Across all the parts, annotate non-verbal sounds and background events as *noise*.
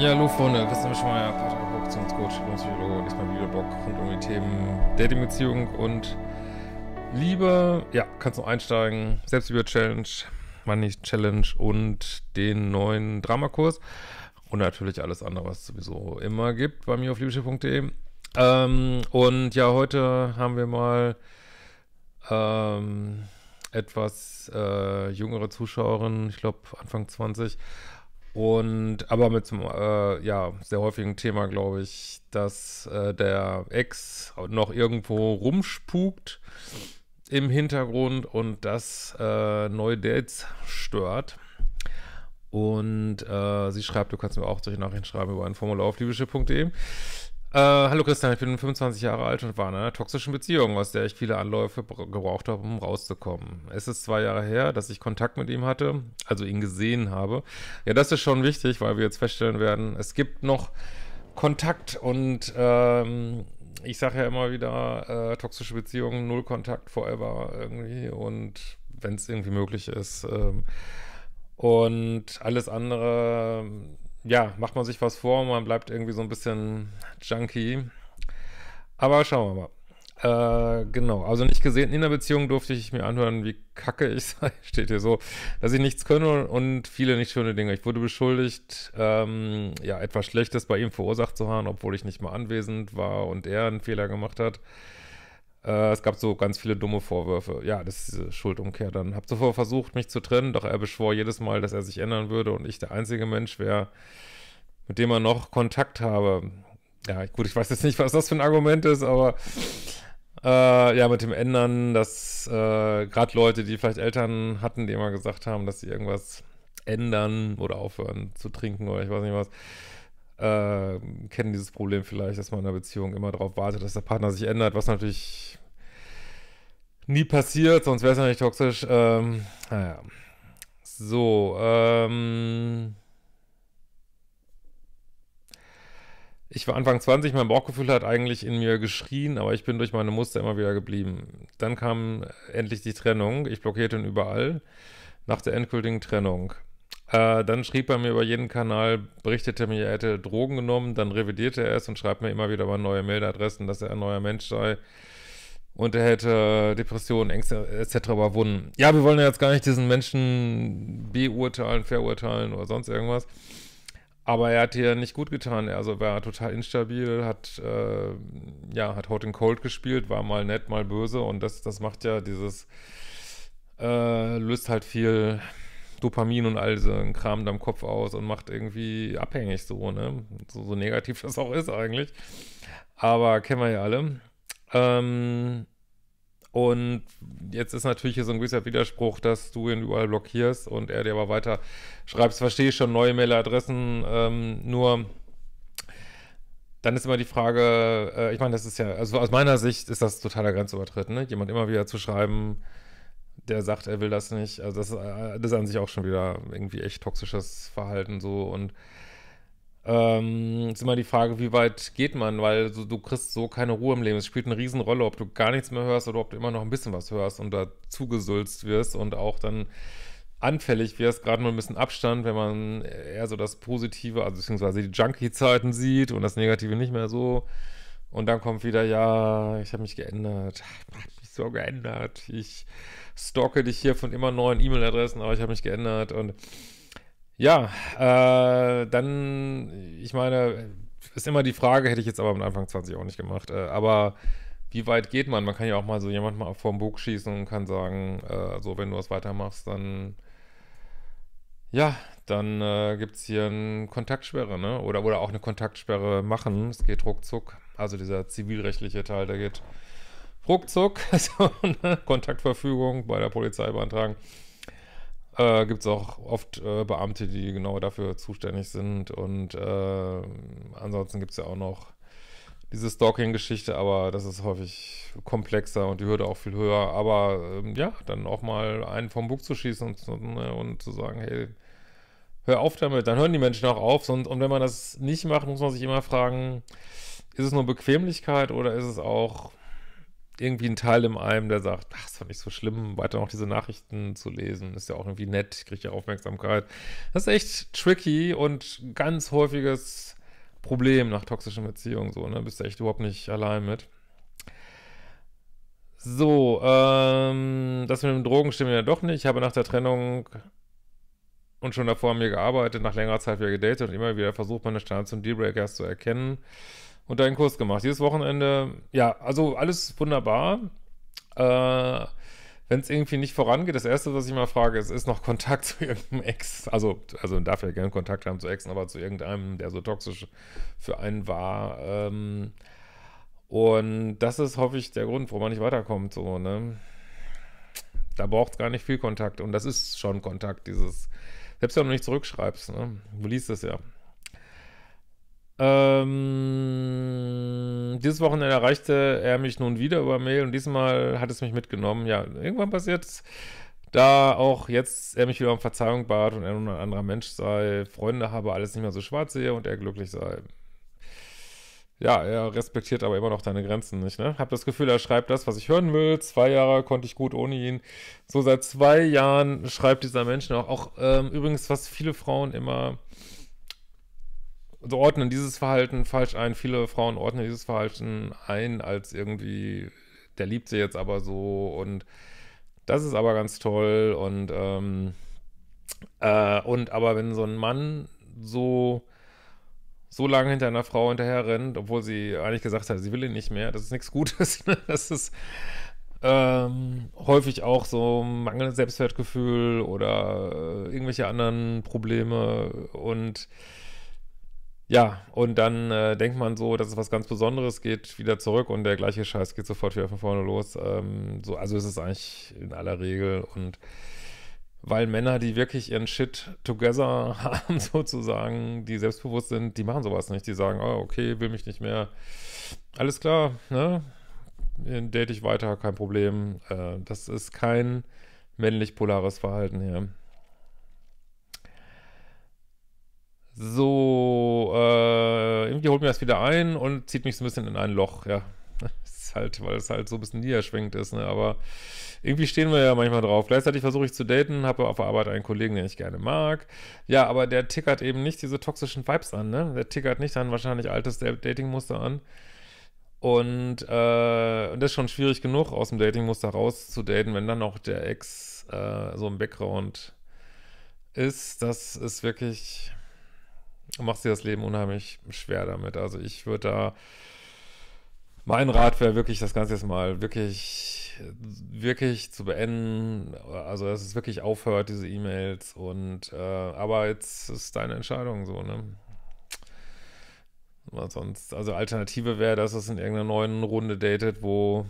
Ja, hallo Freunde, Christian Schmeier, Produktionscoach, Psychologe und ist mein Videoblog rund um die Themen Dating-Beziehung und Liebe. Ja, kannst du einsteigen. Selbstliebe-Challenge, Money-Challenge und den neuen Dramakurs. Und natürlich alles andere, was es sowieso immer gibt bei mir auf liebeschiff.de. Ähm, und ja, heute haben wir mal ähm, etwas äh, jüngere Zuschauerinnen, ich glaube Anfang 20, und aber mit zum äh, ja, sehr häufigen Thema, glaube ich, dass äh, der Ex noch irgendwo rumspukt im Hintergrund und das äh, neue Dates stört. Und äh, sie schreibt, du kannst mir auch solche Nachrichten schreiben über ein Formular auf liebeschiff.de. Äh, hallo Christian, ich bin 25 Jahre alt und war in einer toxischen Beziehung, aus der ich viele Anläufe gebraucht habe, um rauszukommen. Es ist zwei Jahre her, dass ich Kontakt mit ihm hatte, also ihn gesehen habe. Ja, das ist schon wichtig, weil wir jetzt feststellen werden, es gibt noch Kontakt und ähm, ich sage ja immer wieder, äh, toxische Beziehungen, null Kontakt forever irgendwie und wenn es irgendwie möglich ist. Ähm, und alles andere ja, macht man sich was vor, man bleibt irgendwie so ein bisschen junkie. Aber schauen wir mal. Äh, genau, also nicht gesehen in der Beziehung durfte ich mir anhören, wie kacke ich *laughs* sei, steht hier so, dass ich nichts könne und viele nicht schöne Dinge. Ich wurde beschuldigt, ähm, ja, etwas Schlechtes bei ihm verursacht zu haben, obwohl ich nicht mal anwesend war und er einen Fehler gemacht hat. Äh, es gab so ganz viele dumme Vorwürfe. Ja, das ist diese Schuldumkehr. Dann habe zuvor versucht, mich zu trennen, doch er beschwor jedes Mal, dass er sich ändern würde und ich der einzige Mensch wäre, mit dem er noch Kontakt habe. Ja, gut, ich weiß jetzt nicht, was das für ein Argument ist, aber äh, ja, mit dem Ändern, dass äh, gerade Leute, die vielleicht Eltern hatten, die immer gesagt haben, dass sie irgendwas ändern oder aufhören zu trinken oder ich weiß nicht was, äh, kennen dieses Problem vielleicht, dass man in einer Beziehung immer darauf wartet, dass der Partner sich ändert, was natürlich nie passiert, sonst wäre es ja nicht toxisch. Ähm, naja. So, ähm. Ich war Anfang 20, mein Bauchgefühl hat eigentlich in mir geschrien, aber ich bin durch meine Muster immer wieder geblieben. Dann kam endlich die Trennung, ich blockierte ihn überall, nach der endgültigen Trennung. Äh, dann schrieb er mir über jeden Kanal, berichtete mir, er hätte Drogen genommen, dann revidierte er es und schreibt mir immer wieder über neue Meldeadressen, dass er ein neuer Mensch sei und er hätte Depressionen, Ängste etc. überwunden. Ja, wir wollen ja jetzt gar nicht diesen Menschen beurteilen, verurteilen oder sonst irgendwas. Aber er hat hier nicht gut getan. Also war total instabil, hat äh, ja hat Hot and Cold gespielt, war mal nett, mal böse und das das macht ja dieses äh, löst halt viel Dopamin und all so ein Kram da im Kopf aus und macht irgendwie abhängig so, ne? So, so negativ *laughs* das auch ist eigentlich. Aber kennen wir ja alle. Ähm, und jetzt ist natürlich hier so ein gewisser Widerspruch, dass du ihn überall blockierst und er dir aber weiter schreibst, verstehe ich schon, neue Mailadressen, ähm, nur dann ist immer die Frage, äh, ich meine, das ist ja, also aus meiner Sicht ist das totaler Grenzübertritt, ne? Jemand immer wieder zu schreiben, der sagt, er will das nicht. Also das, äh, das ist an sich auch schon wieder irgendwie echt toxisches Verhalten so und ähm, ist immer die Frage, wie weit geht man, weil so, du kriegst so keine Ruhe im Leben. Es spielt eine Riesenrolle, ob du gar nichts mehr hörst oder ob du immer noch ein bisschen was hörst und da gesülzt wirst und auch dann anfällig wirst, gerade nur ein bisschen Abstand, wenn man eher so das Positive, also beziehungsweise die Junkie-Zeiten sieht und das Negative nicht mehr so. Und dann kommt wieder, ja, ich habe mich geändert so geändert. Ich stalke dich hier von immer neuen E-Mail-Adressen, aber ich habe mich geändert. Und ja, äh, dann, ich meine, ist immer die Frage, hätte ich jetzt aber am Anfang 20 auch nicht gemacht. Äh, aber wie weit geht man? Man kann ja auch mal so jemand mal vor vorm Bug schießen und kann sagen, äh, so, wenn du das weitermachst, dann ja, dann äh, gibt es hier eine Kontaktsperre, ne? Oder, oder auch eine Kontaktsperre machen. Es geht ruckzuck. Also dieser zivilrechtliche Teil, der geht ruckzuck, *laughs* also, ne? Kontaktverfügung bei der Polizei beantragen. Äh, Gibt es auch oft äh, Beamte, die genau dafür zuständig sind. Und äh, ansonsten gibt es ja auch noch diese Stalking-Geschichte, aber das ist häufig komplexer und die Hürde auch viel höher. Aber ähm, ja, dann auch mal einen vom Bug zu schießen und, ne, und, zu sagen, hey, hör auf damit. Dann hören die Menschen auch auf. Und, und wenn man das nicht macht, muss man sich immer fragen, ist es nur Bequemlichkeit oder ist es auch irgendwie ein Teil in einem, der sagt, ach, das fand nicht so schlimm, weiter noch diese Nachrichten zu lesen, ist ja auch irgendwie nett, kriege ja Aufmerksamkeit. Das ist echt tricky und ganz häufiges Problem nach toxischen Beziehungen, so, ne, bist du echt überhaupt nicht allein mit. So, ähm, das mit dem Drogen stimmt ja doch nicht. Ich habe nach der Trennung und schon davor an mir gearbeitet, nach längerer Zeit wieder gedatet und immer wieder versucht, meine Standards und Dealbreakers zu erkennen und deinen Kurs gemacht. Dieses Wochenende, ja, also alles wunderbar. Äh, wenn es irgendwie nicht vorangeht, das Erste, was ich mal frage, ist, ist noch Kontakt *laughs* zu irgendeinem Ex? Also, also darf ja gerne Kontakt haben zu Exen, aber zu irgendeinem, der so toxisch für einen war. Ähm, und das ist, hoffe ich, der Grund, warum man nicht weiterkommt. So, ne? Da braucht es gar nicht viel Kontakt. Und das ist schon Kontakt, dieses, selbst wenn du nicht zurückschreibst, ne? Du liest es ja. Ähm, dieses Wochenende erreichte er mich nun wieder über Mail und diesmal hat es mich mitgenommen. Ja, irgendwann passiert es. Da auch jetzt er mich wieder um Verzeihung bat und er nun ein anderer Mensch sei, Freunde habe, alles nicht mehr so schwarz sehe und er glücklich sei. Ja, er respektiert aber immer noch deine Grenzen nicht, ne? Hab das Gefühl, er schreibt das, was ich hören will. Zwei Jahre konnte ich gut ohne ihn. So seit zwei Jahren schreibt dieser Mensch auch. Auch ähm, übrigens, was viele Frauen immer so also ordnen dieses Verhalten falsch ein. Viele Frauen ordnen dieses Verhalten ein als irgendwie, der liebt sie jetzt aber so und das ist aber ganz toll und ähm, äh, und aber wenn so ein Mann so so lange hinter einer Frau hinterher rennt, obwohl sie eigentlich gesagt hat, sie will ihn nicht mehr, das ist nichts Gutes. *laughs* Das ist ähm, häufig auch so mangelndes Selbstwertgefühl oder äh, irgendwelche anderen Probleme und ja, und dann äh, denkt man so, dass es was ganz Besonderes geht, wieder zurück und der gleiche Scheiß geht sofort wieder von vorne los. Ähm, so, also ist es eigentlich in aller Regel und weil Männer, die wirklich ihren Shit together *laughs* haben, sozusagen, die selbstbewusst sind, die machen sowas nicht. Die sagen, oh, okay, will mich nicht mehr. Alles klar, ne? Date ich weiter, kein Problem. Äh, das ist kein männlich-polares Verhalten hier. So, ihr holt mir das wieder ein und zieht mich so ein bisschen in ein Loch, ja. ist halt, weil es halt so ein bisschen niederschwingend ist, ne? Aber irgendwie stehen wir ja manchmal drauf. Gleichzeitig versuche ich zu daten, habe auf der Arbeit einen Kollegen, den ich gerne mag. Ja, aber der tickert eben nicht diese toxischen Vibes an, ne? Der tickert nicht dann wahrscheinlich altes Datingmuster an. Und, äh, und das ist schon schwierig genug, aus dem Datingmuster rauszudaten, wenn dann auch der Ex äh, so im Background ist. Das ist wirklich, machst dir das Leben unheimlich schwer damit. Also ich würde da, mein Rat wäre wirklich, das Ganze jetzt mal wirklich, wirklich zu beenden. Also dass es wirklich aufhört, diese E-Mails. Und äh, aber jetzt ist deine Entscheidung so, ne? sonst, also Alternative wäre, dass es in irgendeiner neuen Runde datet, wo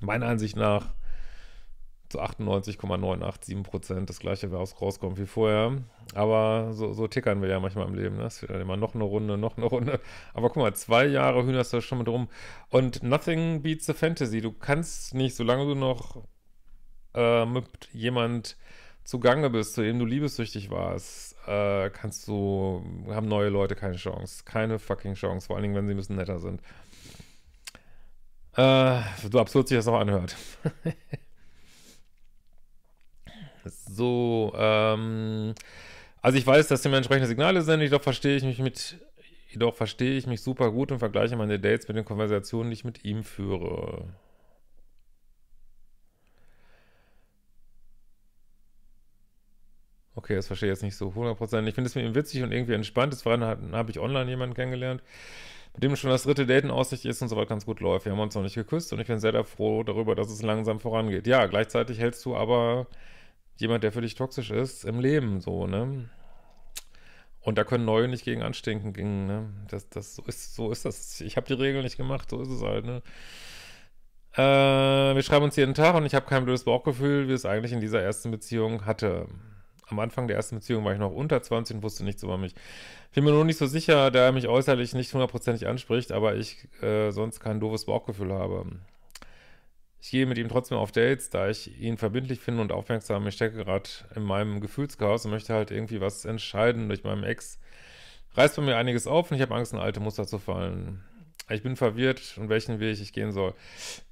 meiner Ansicht nach zu 98,987 Prozent das gleiche rauskommt wie vorher. Aber so, so, tickern wir ja manchmal im Leben. Ne? Es wird immer noch eine Runde, noch eine Runde. Aber guck mal, zwei Jahre hühnerst du schon mit rum. Und nothing beats the fantasy. Du kannst nicht, solange du noch äh, mit jemand zugange bist, zu dem du liebessüchtig warst, äh, kannst du, haben neue Leute keine Chance. Keine fucking Chance. Vor allen Dingen, wenn sie ein bisschen netter sind. Äh, so absurd sich das auch anhört. *laughs* So, ähm, also ich weiß, dass dementsprechende Signale sind, jedoch verstehe ich mich mit, jedoch verstehe ich mich super gut und vergleiche meine Dates mit den Konversationen, die ich mit ihm führe. Okay, das verstehe ich jetzt nicht so hundertprozentig. Ich finde es mit ihm witzig und irgendwie entspannt. Das war, habe ich online jemanden kennengelernt, mit dem schon das dritte Date in Aussicht ist und soweit ganz gut läuft. Wir haben uns noch nicht geküsst und ich bin sehr froh darüber, dass es langsam vorangeht. Ja, gleichzeitig hältst du aber jemand, der für dich toxisch ist, im Leben so, ne? Und da können neue nicht gegen anstinken, gingen, ne? Das, das, so ist, so ist das. Ich habe die Regeln nicht gemacht, so ist es halt, ne? Äh, wir schreiben uns jeden Tag und ich habe kein blödes Bauchgefühl, wie es eigentlich in dieser ersten Beziehung hatte. Am Anfang der ersten Beziehung war ich noch unter 20 und wusste nichts über mich. Bin mir nur nicht so sicher, da er mich äußerlich nicht hundertprozentig anspricht, aber ich äh, sonst kein doofes Bauchgefühl habe. Ich gehe mit ihm trotzdem auf Dates, da ich ihn verbindlich finde und aufmerksam. Ich stecke gerade in meinem Gefühlschaos und möchte halt irgendwie was entscheiden. Durch meinem Ex reißt bei mir einiges auf und ich habe Angst, in alte Muster zu fallen. Ich bin verwirrt und welchen Weg ich gehen soll.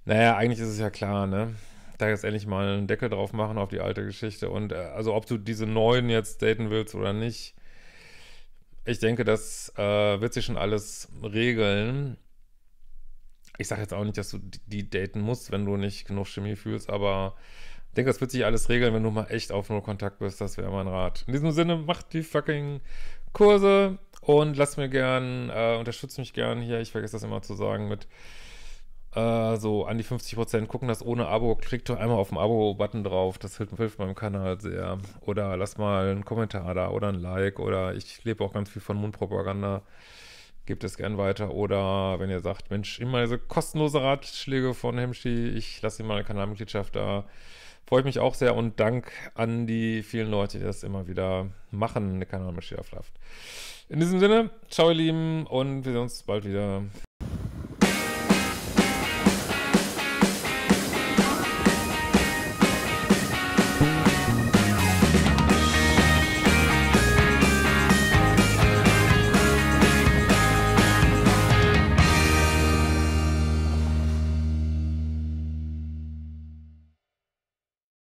Naja, eigentlich ist es ja klar, ne? Da jetzt endlich mal einen Deckel drauf machen auf die alte Geschichte. Und äh, also ob du diese neuen jetzt daten willst oder nicht, ich denke, das äh, wird sich schon alles regeln ich sage jetzt auch nicht, dass du die daten musst, wenn du nicht genug Chemie fühlst, aber ich denke, das wird sich alles regeln, wenn du mal echt auf Null Kontakt bist. Das wäre mein Rat. In diesem Sinne, macht die fucking Kurse und lass mir gern, äh, unterstützt mich gern hier. Ich vergesse das immer zu sagen mit äh, so an die 50 Prozent. Gucken das ohne Abo. Klickt doch einmal auf den Abo-Button drauf. Das hilft, hilft meinem Kanal sehr. Oder lass mal einen Kommentar da oder ein Like. Oder ich lebe auch ganz viel von Mundpropaganda gebt es gern weiter. Oder wenn ihr sagt, Mensch, immer diese kostenlose Ratschläge von Hemschi, ich lasse ihm mal eine Kanalmitgliedschaft da. Freue ich mich auch sehr und Dank an die vielen Leute, die das immer wieder machen, eine Kanalmitgliedschaft. In diesem Sinne, ciao ihr Lieben und wir sehen uns bald wieder.